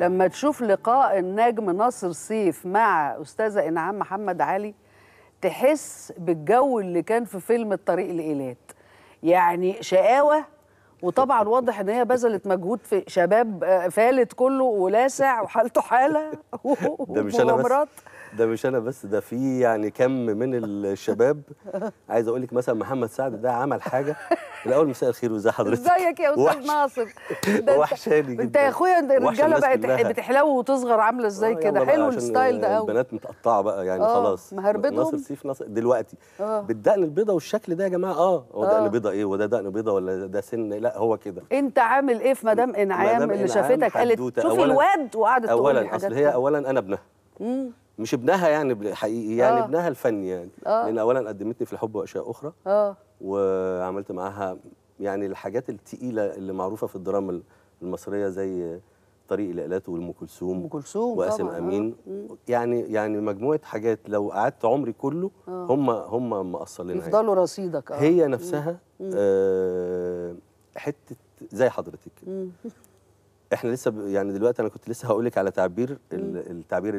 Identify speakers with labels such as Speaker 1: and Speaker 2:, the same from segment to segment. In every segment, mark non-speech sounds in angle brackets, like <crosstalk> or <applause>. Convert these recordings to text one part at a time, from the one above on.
Speaker 1: لما تشوف لقاء النجم ناصر سيف مع أستاذة إنعام محمد علي تحس بالجو اللي كان في فيلم الطريق لإيلات يعني شقاوة وطبعا واضح ان هي بذلت مجهود في شباب آه، فالت كله ولاسع وحالته حاله <laughs> ده مش انا بس
Speaker 2: ده مش انا بس ده في يعني كم من الشباب <laughs> عايز اقول لك مثلا محمد سعد ده عمل حاجه الاول مساء الخير وازي حضرتك ازيك يا استاذ ناصر وحشاني جدا انت يا اخويا الرجاله بقت بتحلو
Speaker 1: وتصغر عامله ازاي آه، كده حلو الستايل ده قوي
Speaker 2: البنات متقطعه بقى يعني آه، خلاص مهربدهم ناصر سيف ناصر دلوقتي
Speaker 1: بالدقن
Speaker 2: البيضه والشكل ده يا جماعه اه هو دقن بيضه ايه وده دقن بيضه ولا ده سن لا هو كده
Speaker 1: انت عامل ايه في مدام انعام مدام اللي شافتك قالت شوفي الواد وقعدت تقول اولا اصل هي
Speaker 2: اولا انا ابنها مش ابنها يعني حقيقي يعني آه. ابنها الفني يعني آه. لان اولا قدمتني في الحب واشياء اخرى آه. وعملت معاها يعني الحاجات الثقيله اللي معروفه في الدراما المصريه زي طريق الالات وام كلثوم ام كلثوم واسم طبعا. آه. امين آه. يعني يعني مجموعه حاجات لو قعدت عمري كله آه. هم هم مقصلينها يعني. يفضلوا
Speaker 1: رصيدك آه. هي نفسها
Speaker 2: مم. آه حته زي حضرتك احنا لسه يعني دلوقتي انا كنت لسه هقول لك على تعبير التعبير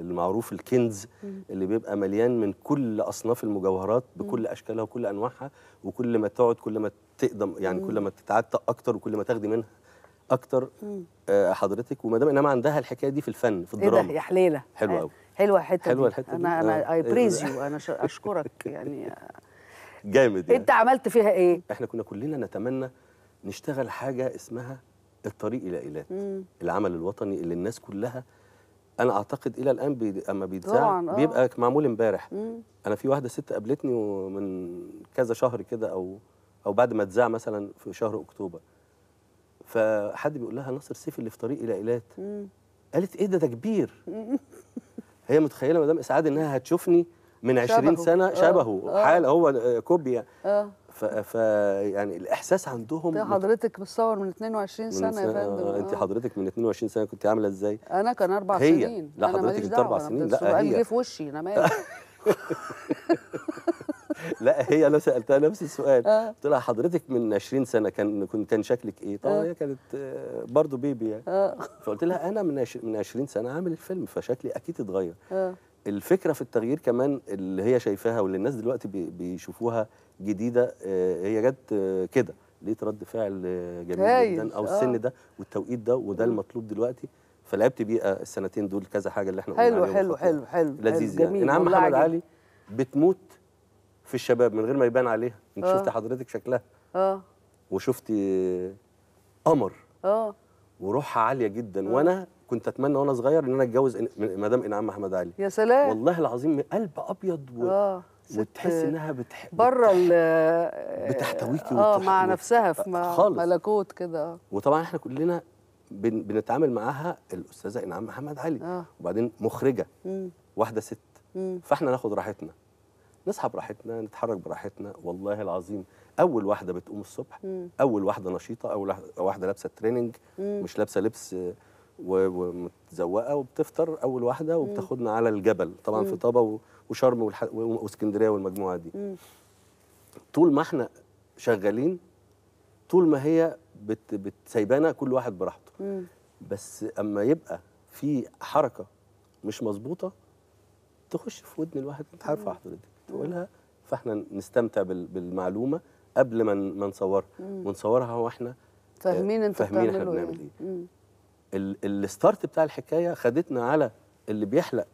Speaker 2: المعروف الكنز اللي بيبقى مليان من كل اصناف المجوهرات بكل اشكالها وكل انواعها وكل ما تقعد كل ما تقدم يعني كل ما تتعتق اكتر وكل ما تاخدي منها اكتر آه حضرتك ومدام انما عندها الحكايه دي في الفن في الدراما ايه ده يا حليله حلوه قوي آه، حلوه الحته دي حلوه الحته انا انا اي بريز يو انا اشكرك <laughs> يعني جامد يعني. انت
Speaker 1: عملت فيها ايه
Speaker 2: احنا كنا كلنا نتمنى نشتغل حاجه اسمها الطريق الى ايلات العمل الوطني اللي الناس كلها انا اعتقد الى الان بي... اما بيتذاع آه. بيبقى معمول امبارح انا في واحده ست قابلتني من كذا شهر كده او او بعد ما اتذاع مثلا في شهر اكتوبر فحد بيقول لها ناصر سيف اللي في طريق الى ايلات قالت ايه ده ده كبير <laughs> هي متخيله مدام اسعاد انها هتشوفني من 20 سنه آه. شبهه آه. حال هو كوبيا ف... ف يعني الاحساس عندهم انت
Speaker 1: حضرتك بتصور من 22 سنه, سنة يا فندم آه، انت آه.
Speaker 2: حضرتك من 22 سنه كنت عامله ازاي؟
Speaker 1: انا كان اربع هي. سنين لا حضرتك كنت اربع سنين لا هي جه في وشي انا مالي <laughs>
Speaker 2: لا هي انا سالتها نفس السؤال آه. قلت لها حضرتك من 20 سنه كان كنت كان شكلك ايه؟ طبعا هي كانت برضه بيبي يعني فقلت لها انا من من 20 سنه عامل الفيلم فشكلي اكيد اتغير الفكره في التغيير كمان اللي هي شايفاها واللي الناس دلوقتي بيشوفوها جديده آه، هي جت آه، كده ليه رد فعل آه، جميل جدا او السن ده والتوقيت ده وده المطلوب دلوقتي فلعبت بيه السنتين دول كذا حاجه اللي احنا قلنا حلو حلو حلو
Speaker 1: حلو لذيذ يعني نعم محمد علي
Speaker 2: بتموت في الشباب من غير ما يبان عليها انت آه. شفتي حضرتك شكلها اه وشفتي قمر اه وروحها عاليه جدا آه. وانا كنت اتمنى وانا صغير ان انا اتجوز مدام انعام محمد علي يا سلام والله العظيم قلب ابيض و... آه. وتحس انها بتح... بره ال بتحتويكي اه وتح... مع نفسها في خالص.
Speaker 1: ملكوت كده آه.
Speaker 2: وطبعا احنا كلنا بن... بنتعامل معاها الاستاذه انعام محمد علي آه. وبعدين مخرجه مم. واحده ست مم. فاحنا ناخد راحتنا نصحى براحتنا نتحرك براحتنا والله العظيم اول واحده بتقوم الصبح مم. اول واحده نشيطه اول واحده لابسه تريننج مش لابسه لبس ومتزوقه وبتفطر اول واحده وبتاخدنا على الجبل طبعا في طابا وشرم واسكندريه والمجموعه دي طول ما احنا شغالين طول ما هي بت بتسيبانا كل واحد براحته بس اما يبقى في حركه مش مظبوطه تخش في ودن الواحد انت عارفه حضرتك تقولها فاحنا نستمتع بالمعلومه قبل ما ما نصورها ونصورها واحنا
Speaker 1: فاهمين انتوا فاهمين احنا بنعمل
Speaker 2: ايه, ايه. الستارت بتاع الحكايه خدتنا على اللي بيحلق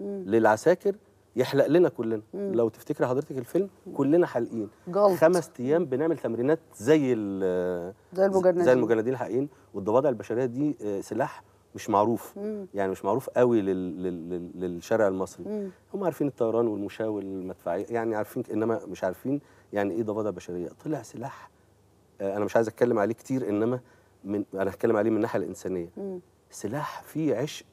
Speaker 2: مم. للعساكر يحلق لنا كلنا مم. لو تفتكر حضرتك الفيلم كلنا حالقين خمس ايام بنعمل تمرينات زي زي المجندين زي المجندين الحقيقيين والضفادع البشريه دي آه، سلاح مش معروف مم. يعني مش معروف قوي لل... لل... للشارع المصري مم. هم عارفين الطيران والمشاة والمدفعيه يعني عارفين انما مش عارفين يعني ايه ضفادع بشريه طلع سلاح آه، انا مش عايز اتكلم عليه كتير انما من انا هتكلم عليه من الناحيه الانسانيه مم. سلاح فيه عشق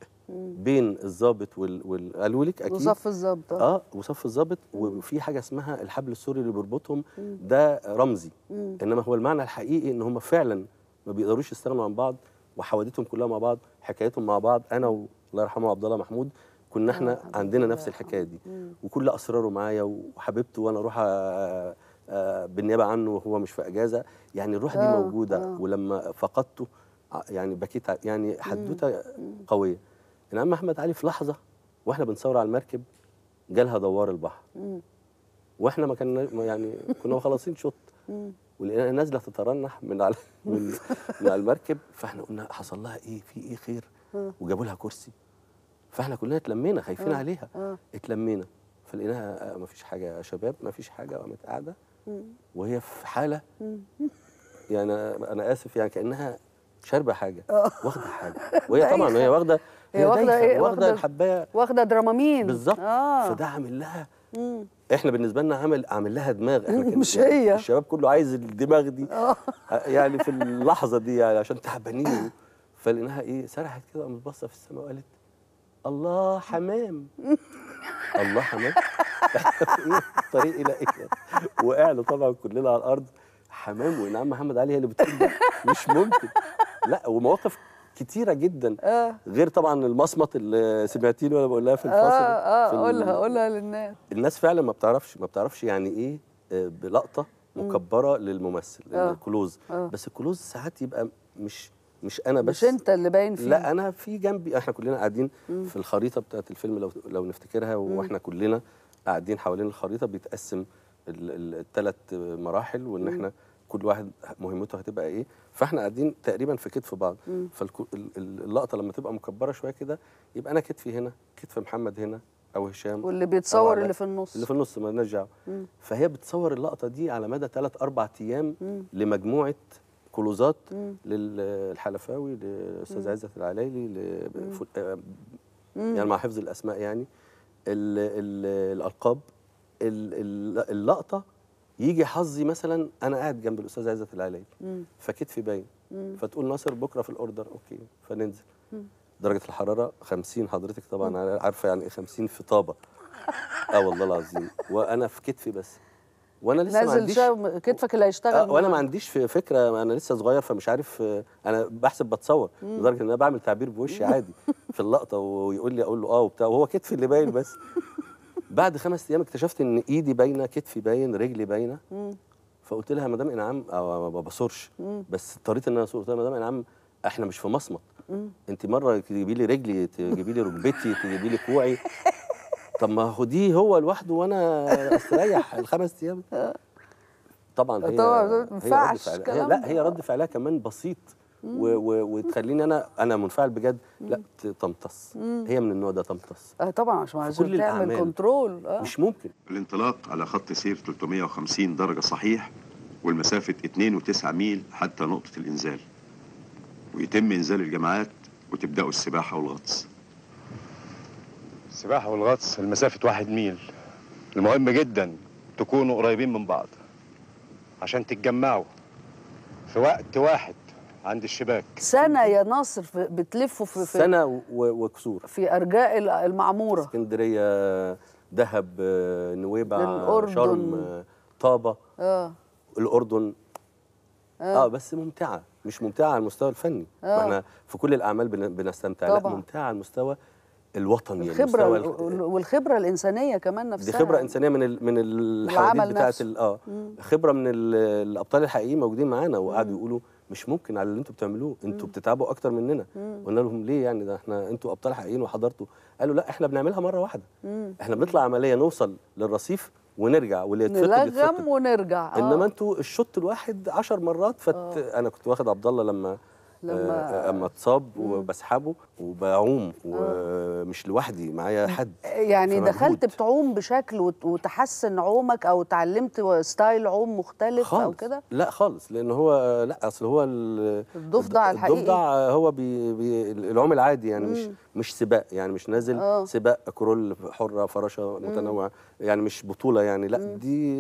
Speaker 2: بين الظابط وال, وال... قالوا لك اكيد وصف
Speaker 1: الظابط اه
Speaker 2: وصف الظابط وفي حاجه اسمها الحبل السوري اللي بيربطهم ده رمزي مم. انما هو المعنى الحقيقي ان هم فعلا ما بيقدروش يستغنوا عن بعض وحوادثهم كلها مع بعض حكايتهم مع بعض انا والله يرحمه عبد الله محمود كنا آه، احنا عندنا نفس الحكايه دي وكل اسراره معايا وحبيبته وانا اروح أ... آه، بالنيابه عنه وهو مش في اجازه يعني الروح دي آه، موجوده آه. ولما فقدته آه، يعني بكيت يعني حدوته قويه الامام احمد علي في لحظه واحنا بنصور على المركب جالها دوار البحر واحنا ما كنا يعني كنا مخلصين شط <laughs> ولقيناها نازله تترنح من على <laughs> من, من على المركب فاحنا قلنا حصل لها ايه في ايه خير وجابوا لها كرسي فاحنا كلنا اتلمينا خايفين عليها اتلمينا فلقيناها آه، ما فيش حاجه يا شباب ما فيش حاجه قامت قاعده وهي في حاله <laughs> يعني انا اسف يعني كانها شاربه حاجه آه. واخده حاجه وهي طبعا هي واخده هي واخده ايه واخده الحبايه واخده درامامين بالظبط آه. فده عامل لها مم. احنا بالنسبه لنا عامل عامل لها دماغ احنا <laughs> مش هي الشباب كله عايز الدماغ دي آه. آه. يعني في اللحظه دي يعني عشان تعبانين فلقيناها ايه سرحت كده قامت باصه في السماء وقالت الله حمام <laughs> الله حماد الطريق <laughs> الى ايه وقعنا طبعا كلنا على الارض حمام ونعم محمد علي هي اللي بتقول ده مش ممكن لا ومواقف كتيره جدا آه. غير طبعا المصمت اللي سمعتيني وانا بقول لها في الفصل اه اه قولها قولها للناس الناس فعلا ما بتعرفش ما بتعرفش يعني ايه آه، بلقطه مكبره للممثل الكلوز آه. بس الكلوز ساعات يبقى مش مش انا بس مش انت
Speaker 1: اللي باين فيه لا
Speaker 2: انا في جنبي احنا كلنا قاعدين مم. في الخريطه بتاعت الفيلم لو لو نفتكرها واحنا مم. كلنا قاعدين حوالين الخريطه بيتقسم الثلاث مراحل وان احنا كل واحد مهمته هتبقى ايه فاحنا قاعدين تقريبا في كتف بعض فاللقطه لما تبقى مكبره شويه كده يبقى انا كتفي هنا كتف محمد هنا او هشام واللي بيتصور اللي في النص اللي في النص ما دعوه فهي بتصور اللقطه دي على مدى ثلاث اربع ايام لمجموعه كلوزات للحلفاوي للاستاذ عزت العلايلي آه، يعني مع حفظ الاسماء يعني الـ الـ الالقاب الـ اللقطه يجي حظي مثلا انا قاعد جنب الاستاذ عزت العلايلي فكتفي باين فتقول ناصر بكره في الاوردر اوكي فننزل درجه الحراره 50 حضرتك طبعا عارفه يعني ايه 50 في طابه اه والله العظيم وانا في كتفي بس وانا لسه ما عنديش
Speaker 1: كتفك اللي هيشتغل آه وانا ما
Speaker 2: عنديش فكره انا لسه صغير فمش عارف آه، انا بحسب بتصور لدرجه ان انا بعمل تعبير بوشي عادي في اللقطه ويقول لي اقول له اه وبتاع وهو كتفي اللي باين بس <laughs> بعد خمس ايام اكتشفت ان ايدي باينه كتفي باين رجلي باينه فقلت لها مدام انعام آه، ما بصورش بس اضطريت ان انا اصور قلت لها مدام انعام احنا مش في مصمت انت مره تجيبي لي رجلي تجيبي لي ركبتي تجيبي لي كوعي <laughs> طب ما هو دي هو لوحده وانا استريح <laughs> الخمس ايام طبعا هي طبعا ما ينفعش لا هي رد فعلها كمان بسيط وتخليني انا انا منفعل بجد لا تمتص هي من النوع ده تمتص اه طبعا
Speaker 1: عشان عشان تعمل كنترول آه.
Speaker 2: مش ممكن الانطلاق على خط سير 350 درجه صحيح والمسافه 2.9 ميل حتى نقطه الانزال ويتم انزال الجماعات وتبداوا السباحه والغطس السباحة والغطس المسافة واحد ميل المهم جدا تكونوا قريبين من بعض عشان تتجمعوا في وقت واحد عند الشباك
Speaker 1: سنة يا ناصر بتلفوا في, في سنة
Speaker 2: وكسور في
Speaker 1: أرجاء المعمورة
Speaker 2: اسكندرية دهب آه، نويبع آه، شرم آه، طابة آه. الأردن آه. اه بس ممتعة مش ممتعة على المستوى الفني آه. احنا في كل الأعمال بنستمتع طبعا. لا ممتعة على المستوى الوطني الخبره يعني
Speaker 1: والخبره الانسانيه كمان نفسها دي خبره انسانيه
Speaker 2: من ال من الحواديت بتاعت اه خبره من الابطال الحقيقيين موجودين معانا وقعدوا يقولوا مش ممكن على اللي انتوا بتعملوه انتوا بتتعبوا اكتر مننا قلنا لهم ليه يعني ده احنا انتوا ابطال حقيقيين وحضرتوا قالوا لا احنا بنعملها مره واحده مم. احنا بنطلع عمليه نوصل للرصيف ونرجع واللي يتفتت نلغم
Speaker 1: ونرجع آه. انما
Speaker 2: انتوا الشوط الواحد 10 مرات فت... آه. انا كنت واخد عبد الله لما لما آه، اما اتصاب وبسحبه وبعوم آه. ومش لوحدي معايا حد
Speaker 1: يعني دخلت بتعوم بشكل وتحسن عومك او اتعلمت ستايل عوم مختلف خالص. او كده
Speaker 2: لا خالص لان هو لا اصل هو الضفدع الحقيقي الضفدع هو بي بي العوم العادي يعني مم. مش مش سباق يعني مش نازل أوه. سباق كرول حره فراشه متنوعه يعني مش بطوله يعني لا مم. دي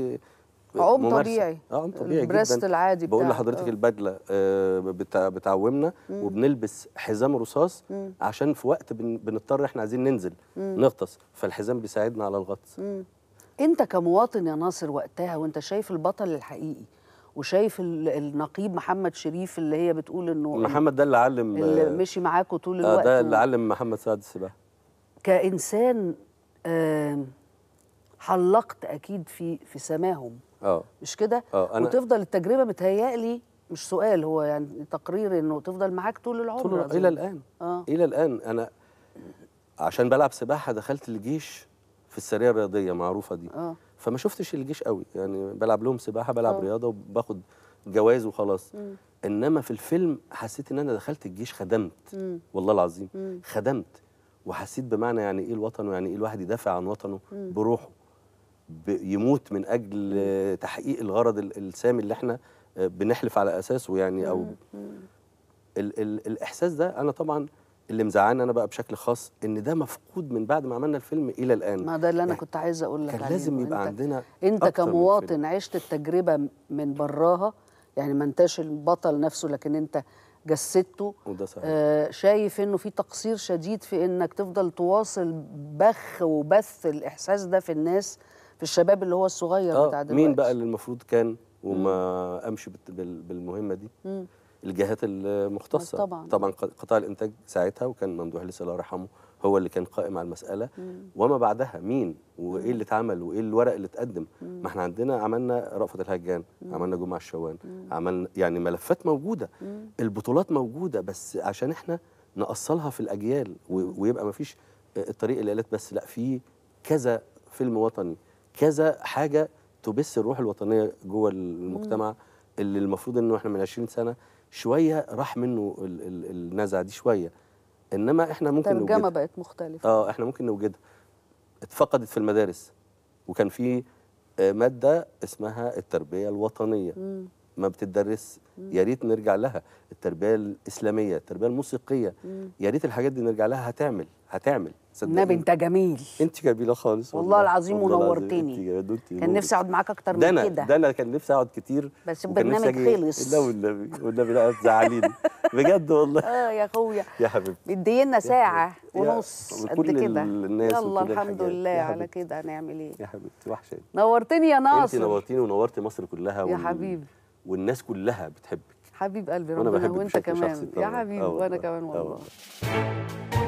Speaker 2: عقم طبيعي اه عقم طبيعي البريست جدا العادي بقول لحضرتك أوه. البدله آه، بتعومنا وبنلبس حزام رصاص مم. عشان في وقت بنضطر احنا عايزين ننزل مم. نغطس فالحزام بيساعدنا على الغطس
Speaker 1: مم. انت كمواطن يا ناصر وقتها وانت شايف البطل الحقيقي وشايف النقيب محمد شريف اللي هي بتقول انه محمد
Speaker 2: ده اللي علم اللي آه، مشي
Speaker 1: معاكوا طول آه، الوقت ده
Speaker 2: اللي علم محمد سعد السباحه
Speaker 1: كانسان آه حلقت اكيد في في سماهم اه مش كده آه، أنا... وتفضل التجربه متهيألي مش سؤال هو يعني تقرير انه تفضل معاك طول العمر طول الى الان آه.
Speaker 2: الى الان انا عشان بلعب سباحه دخلت الجيش في السريه الرياضيه معروفه دي آه. فما شفتش الجيش قوي يعني بلعب لهم سباحه بلعب أوه. رياضه وباخد جواز وخلاص مم. انما في الفيلم حسيت ان انا دخلت الجيش خدمت مم. والله العظيم مم. خدمت وحسيت بمعنى يعني ايه الوطن ويعني ايه الواحد يدافع عن وطنه مم. بروحه يموت من اجل تحقيق الغرض السامي اللي احنا آه، بنحلف على اساسه يعني او ال ال الاحساس ده انا طبعا اللي مزعلني انا بقى بشكل خاص ان ده مفقود من بعد ما عملنا الفيلم الى الان ما
Speaker 1: ده اللي انا يعني كنت عايزه اقول لك كان لازم يبقى
Speaker 2: عندنا انت كمواطن
Speaker 1: عشت التجربه من براها يعني ما انتش البطل نفسه لكن انت جسدته وده صحيح. آه شايف انه في تقصير شديد في انك تفضل تواصل بخ وبث الاحساس ده في الناس في الشباب اللي هو الصغير آه بتاع دلوقتي مين بقى
Speaker 2: اللي المفروض كان وما مم. امشي بالمهمه دي مم. الجهات المختصه طبعا طبعا قطاع الانتاج ساعتها وكان ممدوح لسه الله يرحمه هو اللي كان قائم على المساله مم. وما بعدها مين وايه اللي اتعمل وايه الورق اللي اتقدم ما احنا عندنا عملنا رأفت الهجان مم. عملنا جمعه الشوان مم. عملنا يعني ملفات موجوده مم. البطولات موجوده بس عشان احنا نأصلها في الاجيال ويبقى ما فيش آه، الطريق اللي قالت بس لا في كذا فيلم وطني كذا حاجه تبث الروح الوطنيه جوه المجتمع اللي المفروض انه احنا من 20 سنه شويه راح منه ال ال النزعه دي شويه انما احنا ممكن نوجدها الترجمه
Speaker 1: بقت مختلفه اه
Speaker 2: احنا ممكن نوجدها اتفقدت في المدارس وكان في آه، ماده اسمها التربيه الوطنيه مم. ما بتدرس يا ريت نرجع لها التربيه الاسلاميه التربيه الموسيقيه يا ريت الحاجات دي نرجع لها هتعمل هتعمل صدقني نبي انت جميل انت جميله خالص والله, والله العظيم ونورتني كان نفسي اقعد
Speaker 1: معاك اكتر من كده ده
Speaker 2: انا كان نفسي اقعد كتير بس البرنامج خلص لا والنبي والنبي لا تزعليني <laughs> بجد والله اه يا اخويا يا حبيبي مدينا ساعه ونص قد كده الناس يلا الحمد لله على
Speaker 1: كده هنعمل ايه
Speaker 2: يا حبيبتي وحشاني
Speaker 1: نورتني يا ناصر انت نورتيني
Speaker 2: ونورتي مصر كلها يا حبيبي والناس كلها بتحبك
Speaker 1: حبيب قلبي ربنا وانت كمان يا حبيبي وانا كمان والله
Speaker 2: أوه.